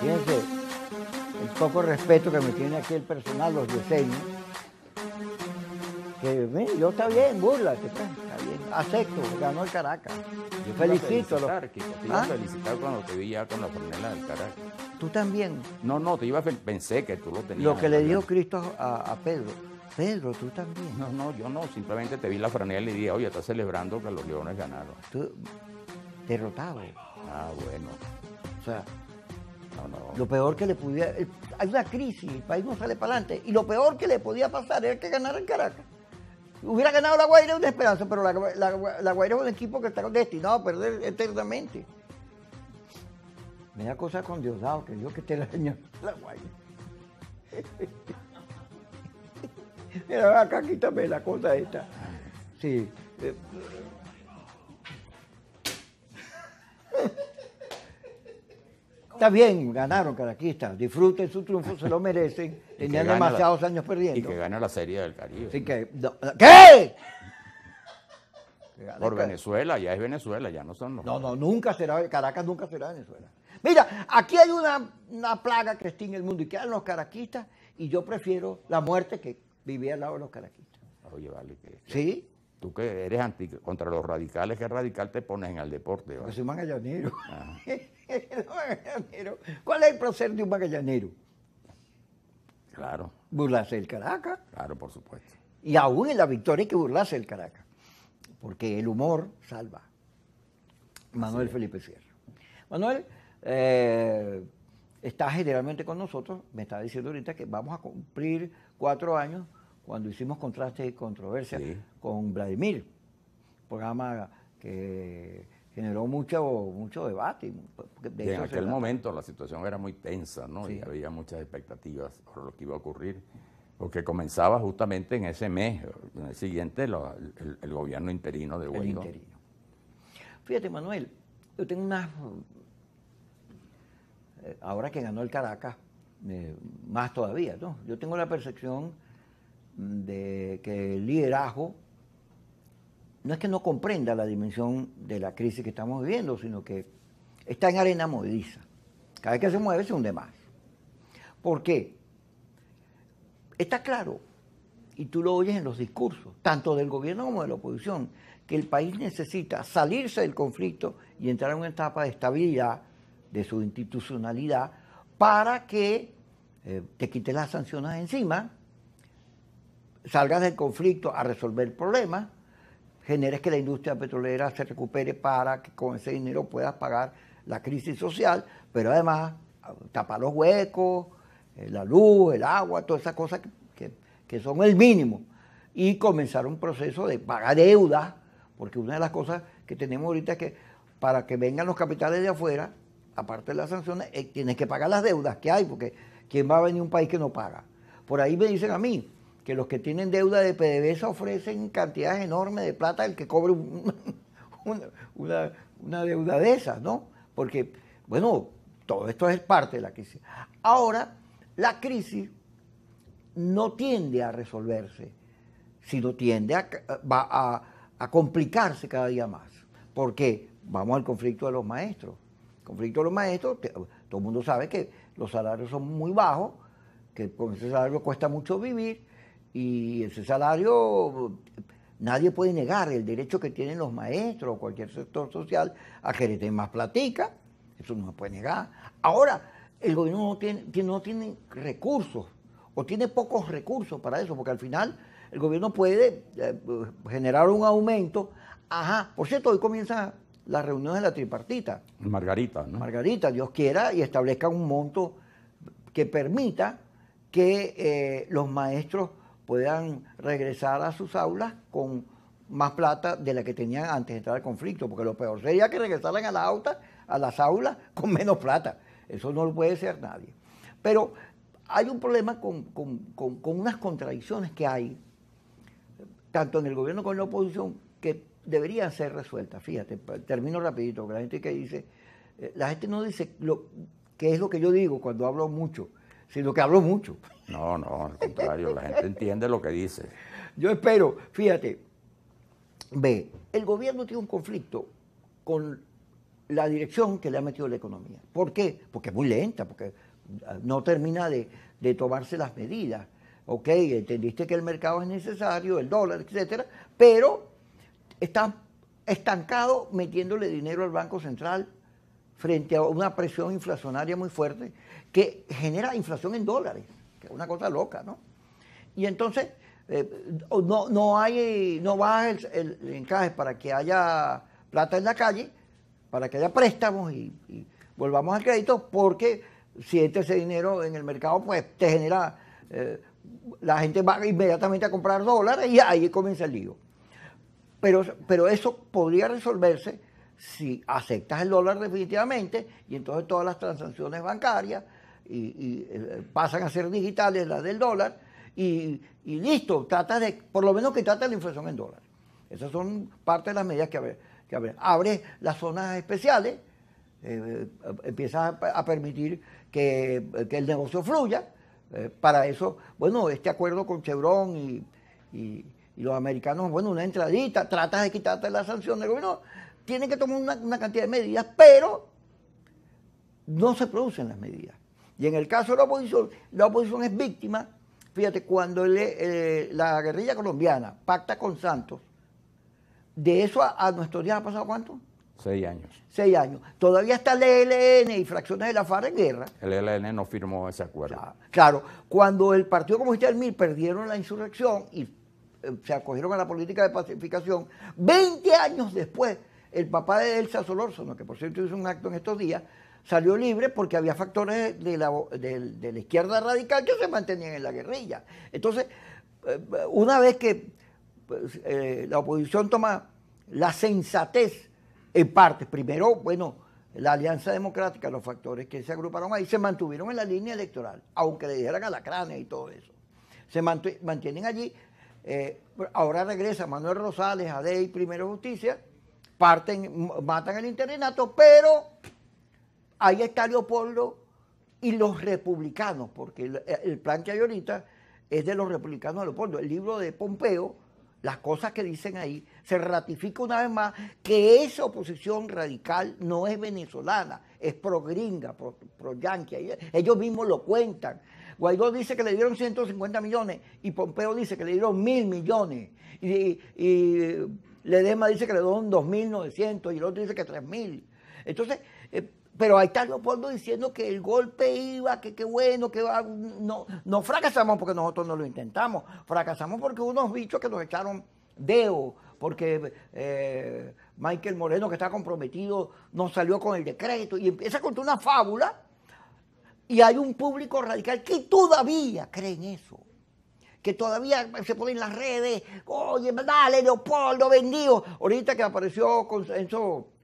Fíjense, el poco respeto que me tiene aquí el personal, los diseños. Que yo está bien, burla, está bien, acepto, ganó el Caracas. Yo felicito. te felicitar cuando te vi ya con la franela del Caracas. ¿Tú también? No, no, te iba pensé que tú lo tenías. Lo que le dijo Cristo a, Pedro, Pedro, tú también. No, no, yo no, simplemente te vi la franela y dije, oye, estás celebrando que los leones ganaron. Tú derrotado. Ah, bueno. O sea, lo peor que le pudiera. Eh, hay una crisis, el país no sale para adelante. Y lo peor que le podía pasar era que ganara en Caracas. Hubiera ganado la Guaira una esperanza, pero la, la, Guaira es un equipo que está destinado a perder eternamente. Me da cosa con Diosdado, que Dios que te la daña, la Guaira. Mira, acá quítame la cosa esta. Sí. Eh, Está bien, ganaron caraquistas. disfruten su triunfo, se lo merecen, tenían demasiados años perdiendo. Y que ganó la Serie del Caribe. ¿qué? Por Venezuela, ya es Venezuela, ya no son los. No, no, nunca será, Caracas nunca será Venezuela. Mira, aquí hay una, plaga que está en el mundo y quedan los caraquistas, y yo prefiero la muerte que vivir al lado de los caraquistas. Oye, vale, que. Sí. Tú que eres anti, contra los radicales, ¿qué radical te pones en el deporte? magallanero. ¿Cuál es el placer de un magallanero? Claro. Burlarse el Caracas. Claro, por supuesto. Y aún en la victoria hay que burlarse el Caracas, porque el humor salva. Manuel Felipe Sierra. Manuel eh, está generalmente con nosotros, me está diciendo ahorita que vamos a cumplir cuatro años cuando hicimos contraste y controversia con Vladimir, programa que generó mucho, mucho debate. Pues, en aquel momento la situación era muy tensa, ¿no? Y había muchas expectativas por lo que iba a ocurrir, porque comenzaba justamente en ese mes, en el siguiente, el, gobierno interino de Huelva. Fíjate, Manuel, yo tengo una. Eh, ahora que ganó el Caracas, eh, más todavía, ¿no? Yo tengo la percepción de que el liderazgo no es que no comprenda la dimensión de la crisis que estamos viviendo, sino que está en arena movediza. Cada vez que se mueve se hunde más. ¿Por qué? Está claro, y tú lo oyes en los discursos, tanto del gobierno como de la oposición, que el país necesita salirse del conflicto y entrar en una etapa de estabilidad de su institucionalidad para que eh, te quites las sanciones encima, salgas del conflicto a resolver problemas generes que la industria petrolera se recupere para que con ese dinero puedas pagar la crisis social, pero además ah, tapar los huecos, eh, la luz, el agua, todas esas cosas que, son el mínimo. Y comenzar un proceso de pagar deudas, porque una de las cosas que tenemos ahorita es que para que vengan los capitales de afuera, aparte de las sanciones, eh, tienes que pagar las deudas que hay, porque ¿quién va a venir a un país que no paga? Por ahí me dicen a mí, que los que tienen deuda de PDVSA ofrecen cantidades enormes de plata al que cobre una, deuda de esas, ¿no? Porque, bueno, todo esto es parte de la crisis. Ahora, la crisis no tiende a resolverse, sino tiende a, complicarse cada día más. Porque vamos al conflicto de los maestros. El conflicto de los maestros, todo el mundo sabe que los salarios son muy bajos, que con ese salario cuesta mucho vivir, y ese salario, nadie puede negar el derecho que tienen los maestros o cualquier sector social a que les den más platica, eso no se puede negar. Ahora, el gobierno no tiene, no tiene recursos o tiene pocos recursos para eso, porque al final el gobierno puede eh, generar un aumento. Ajá, por cierto, hoy comienza la reunión de la tripartita. Margarita, ¿no? Margarita, Dios quiera, y establezca un monto que permita que eh, los maestros puedan regresar a sus aulas con más plata de la que tenían antes de entrar al conflicto, porque lo peor sería que regresaran a, la a las aulas con menos plata. Eso no lo puede ser nadie. Pero hay un problema con, unas contradicciones que hay, tanto en el gobierno como en la oposición, que deberían ser resueltas. Fíjate, termino rapidito, la gente que dice, eh, la gente no dice lo, qué es lo que yo digo cuando hablo mucho sino que habló mucho. No, no, al contrario, la gente entiende lo que dice. Yo espero, fíjate, ve, el gobierno tiene un conflicto con la dirección que le ha metido la economía. ¿Por qué? Porque es muy lenta, porque ah, no termina de, de tomarse las medidas. Ok, entendiste que el mercado es necesario, el dólar, etcétera, pero está estancado metiéndole dinero al Banco Central frente a una presión inflacionaria muy fuerte que genera inflación en dólares, que es una cosa loca, ¿no? Y entonces eh, no, no, hay, no baja el, encaje para que haya plata en la calle, para que haya préstamos y, volvamos al crédito, porque si entra este, ese dinero en el mercado, pues te genera, eh, la gente va inmediatamente a comprar dólares y ahí comienza el lío. Pero, pero eso podría resolverse si aceptas el dólar definitivamente y entonces todas las transacciones bancarias y, eh, pasan a ser digitales, las del dólar, y, listo, tratas de, por lo menos que la inflación en dólar Esas son parte de las medidas que, abre, abre. Abres las zonas especiales, eh, eh, empiezas a, permitir que, el negocio fluya. para eso, bueno, este acuerdo con Chevron y, los americanos, bueno, una entradita, tratas de quitarte las sanciones, del gobierno, tienen que tomar una, cantidad de medidas, pero no se producen las medidas. Y en el caso de la oposición, la oposición es víctima. Fíjate, cuando eh, la guerrilla colombiana pacta con Santos, de eso a, nuestro día ha pasado cuánto? Seis años. Seis años. Todavía está el ELN y fracciones de la FARC en guerra. El ELN no firmó ese acuerdo. Claro, cuando el Partido Comunista del Mil perdieron la insurrección y eh, se acogieron a la política de pacificación, 20 años después el papá de Elsa Solórzano, que por cierto hizo un acto en estos días, salió libre porque había factores de la, la izquierda radical que se mantenían en la guerrilla. Entonces, eh, una vez que pues, eh, la oposición toma la sensatez en parte, primero, bueno, la Alianza Democrática, los factores que se agruparon ahí, se mantuvieron en la línea electoral, aunque le dijeran a la y todo eso. Se mantienen allí. Eh, ahora regresa Manuel Rosales a DEI Primero Justicia parten, matan el interinato, pero ahí está Leopoldo y los republicanos, porque el, plan que hay ahorita es de los republicanos de Leopoldo. El libro de Pompeo, las cosas que dicen ahí, se ratifica una vez más que esa oposición radical no es venezolana, es pro-gringa, pro-yanqui. Ellos mismos lo cuentan. Guaidó dice que le dieron 150 millones y Pompeo dice que le dieron mil millones. y dema dice que le dieron 2.900 y el otro dice que 3.000. Entonces, eh, pero ahí está Leopoldo diciendo que el golpe iba, que qué bueno, que No, no fracasamos porque nosotros no lo intentamos. Fracasamos porque unos bichos que nos echaron deo, porque eh, Michael Moreno, que está comprometido, nos salió con el decreto. Y empieza a contar una fábula. Y hay un público radical que todavía cree en eso que todavía se ponen las redes, oye, dale, Leopoldo, bendigo. Ahorita que apareció Consenso